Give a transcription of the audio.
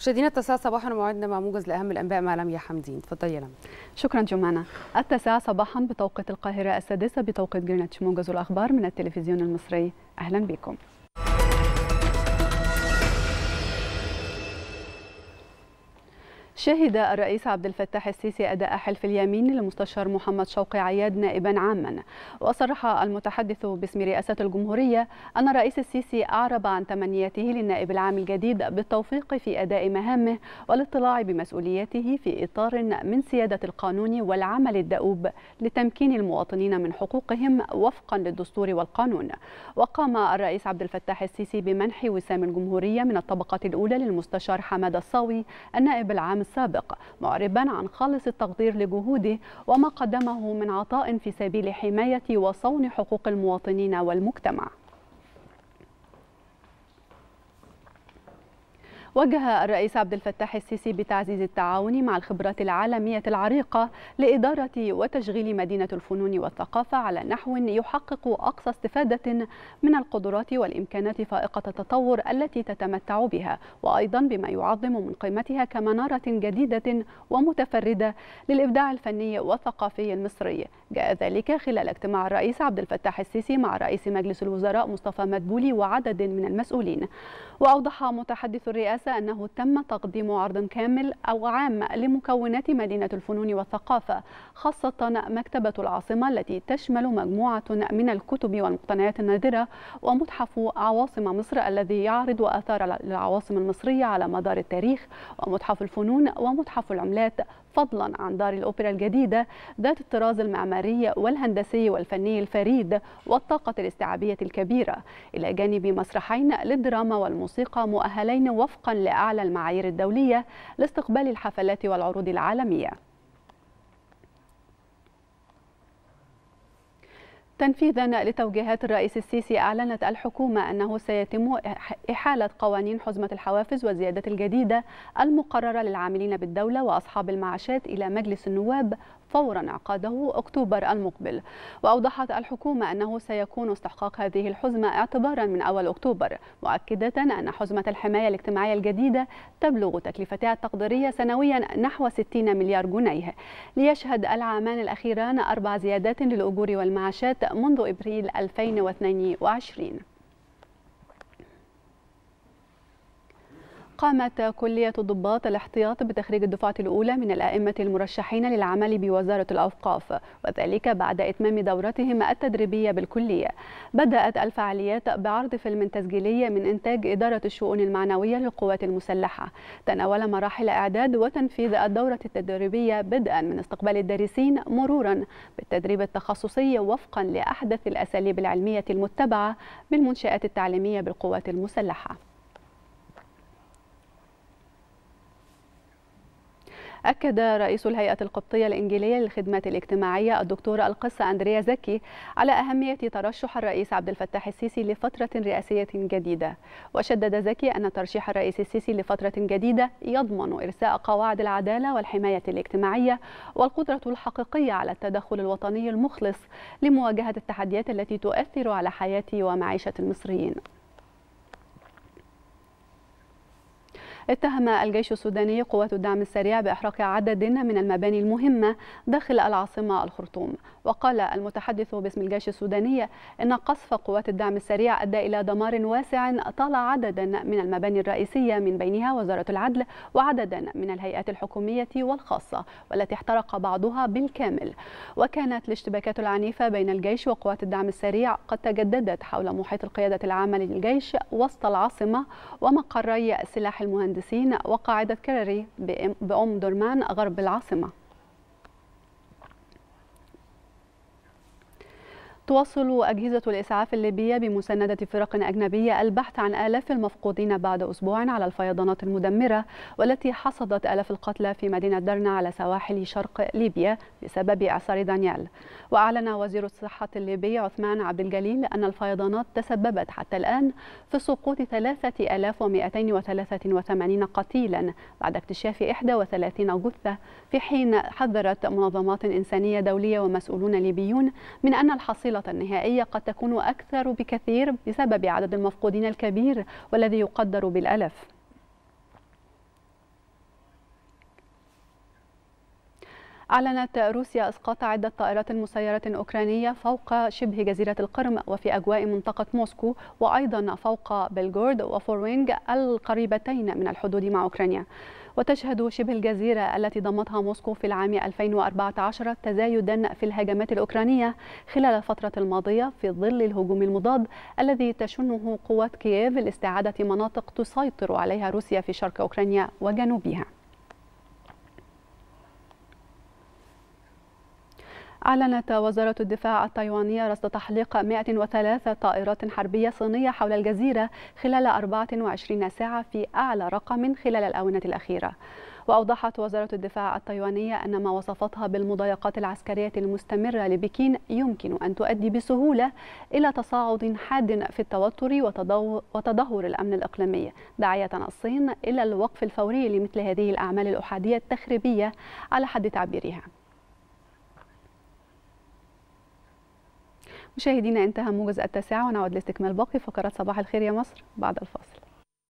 مشاهدينا التاسعة صباحا موعدنا مع موجز لأهم الأنباء مع لميا حمدين تفضلي يا لميا شكرا جمانة التاسعة صباحا بتوقيت القاهرة السادسة بتوقيت جرينتش موجز الأخبار من التلفزيون المصري أهلا بكم شهد الرئيس عبد الفتاح السيسي أداء حلف اليمين للمستشار محمد شوقي عياد نائبا عاما وصرح المتحدث باسم رئاسة الجمهورية أن الرئيس السيسي أعرب عن تمنياته للنائب العام الجديد بالتوفيق في أداء مهامه والاطلاع بمسؤولياته في إطار من سيادة القانون والعمل الدؤوب لتمكين المواطنين من حقوقهم وفقا للدستور والقانون وقام الرئيس عبد الفتاح السيسي بمنح وسام الجمهورية من الطبقة الأولى للمستشار حماده الصاوي النائب العام السابق معربا عن خالص التقدير لجهوده وما قدمه من عطاء في سبيل حماية وصون حقوق المواطنين والمجتمع وجه الرئيس عبد الفتاح السيسي بتعزيز التعاون مع الخبرات العالمية العريقة لإدارة وتشغيل مدينة الفنون والثقافة على نحو يحقق أقصى استفادة من القدرات والإمكانات فائقة التطور التي تتمتع بها وأيضا بما يعظم من قيمتها كمنارة جديدة ومتفردة للإبداع الفني والثقافي المصري جاء ذلك خلال اجتماع الرئيس عبد الفتاح السيسي مع رئيس مجلس الوزراء مصطفى مدبولي وعدد من المسؤولين وأوضح متحدث الرئاسة الدراسة أنه تم تقديم عرض كامل أو عام لمكونات مدينة الفنون والثقافة خاصة مكتبة العاصمة التي تشمل مجموعة من الكتب والمقتنيات النادرة ومتحف عواصم مصر الذي يعرض آثار العواصم المصرية على مدار التاريخ ومتحف الفنون ومتحف العملات فضلا عن دار الأوبرا الجديدة ذات الطراز المعماري والهندسي والفني الفريد والطاقة الاستيعابية الكبيرة إلى جانب مسرحين للدراما والموسيقى مؤهلين وفق وفقا لأعلى المعايير الدولية لاستقبال الحفلات والعروض العالمية تنفيذا لتوجيهات الرئيس السيسي أعلنت الحكومة أنه سيتم إحالة قوانين حزمة الحوافز والزيادات الجديدة المقررة للعاملين بالدولة وأصحاب المعاشات إلى مجلس النواب فور انعقاده أكتوبر المقبل وأوضحت الحكومة أنه سيكون استحقاق هذه الحزمة اعتبارا من أول أكتوبر مؤكدة أن حزمة الحماية الاجتماعية الجديدة تبلغ تكلفتها التقديرية سنويا نحو 60 مليار جنيه ليشهد العامان الأخيران أربع زيادات للأجور والمعاشات منذ إبريل 2022 قامت كلية الضباط الاحتياط بتخريج الدفعة الأولى من الأئمة المرشحين للعمل بوزارة الأوقاف وذلك بعد إتمام دورتهم التدريبية بالكلية بدأت الفعاليات بعرض فيلم تسجيلي من إنتاج إدارة الشؤون المعنوية للقوات المسلحة تناول مراحل إعداد وتنفيذ الدورة التدريبية بدءا من استقبال الدارسين مرورا بالتدريب التخصصي وفقا لأحدث الأساليب العلمية المتبعة بالمنشآت التعليمية بالقوات المسلحة أكد رئيس الهيئة القبطية الإنجيلية للخدمات الاجتماعية الدكتور القس أندريا زكي على أهمية ترشح الرئيس عبد الفتاح السيسي لفترة رئاسية جديدة وشدد زكي أن ترشيح الرئيس السيسي لفترة جديدة يضمن إرساء قواعد العدالة والحماية الاجتماعية والقدرة الحقيقية على التدخل الوطني المخلص لمواجهة التحديات التي تؤثر على حياة ومعيشة المصريين اتهم الجيش السوداني قوات الدعم السريع بإحراق عدد من المباني المهمة داخل العاصمة الخرطوم وقال المتحدث باسم الجيش السوداني إن قصف قوات الدعم السريع أدى إلى دمار واسع طال عددا من المباني الرئيسية من بينها وزارة العدل وعددا من الهيئات الحكومية والخاصة والتي احترق بعضها بالكامل وكانت الاشتباكات العنيفة بين الجيش وقوات الدعم السريع قد تجددت حول محيط القيادة العامة للجيش وسط العاصمة ومقري سلاح المهندس المهندسين وقاعدة كرري بأم درمان غرب العاصمة تواصل أجهزة الإسعاف الليبية بمساندة فرق أجنبية البحث عن آلاف المفقودين بعد أسبوع على الفيضانات المدمرة والتي حصدت آلاف القتلى في مدينة درنا على سواحل شرق ليبيا بسبب أعصار دانيال وأعلن وزير الصحة الليبي عثمان عبد الجليل أن الفيضانات تسببت حتى الآن في سقوط 3283 قتيلا بعد اكتشاف 31 جثة في حين حذرت منظمات إنسانية دولية ومسؤولون ليبيون من أن الحصيلة النهائية قد تكون أكثر بكثير بسبب عدد المفقودين الكبير والذي يقدر بالألف أعلنت روسيا إسقاط عدة طائرات مسيرة أوكرانية فوق شبه جزيرة القرم وفي أجواء منطقة موسكو وأيضا فوق بلغورد وفوروينج القريبتين من الحدود مع أوكرانيا وتشهد شبه الجزيرة التي ضمتها موسكو في العام 2014 تزايدا في الهجمات الأوكرانية خلال الفترة الماضية في ظل الهجوم المضاد الذي تشنه قوات كييف لاستعادة مناطق تسيطر عليها روسيا في شرق أوكرانيا وجنوبها أعلنت وزارة الدفاع التايوانية رصد تحليق 103 طائرات حربية صينية حول الجزيرة خلال 24 ساعة في أعلى رقم خلال الآونة الأخيرة وأوضحت وزارة الدفاع التايوانية أن ما وصفتها بالمضايقات العسكرية المستمرة لبكين يمكن أن تؤدي بسهولة إلى تصاعد حاد في التوتر وتدهور الأمن الإقليمي داعية الصين إلى الوقف الفوري لمثل هذه الأعمال الأحادية التخريبية على حد تعبيرها مشاهدينا انتهى موجز التاسعة ونعود لاستكمال باقي فقرات صباح الخير يا مصر بعد الفاصل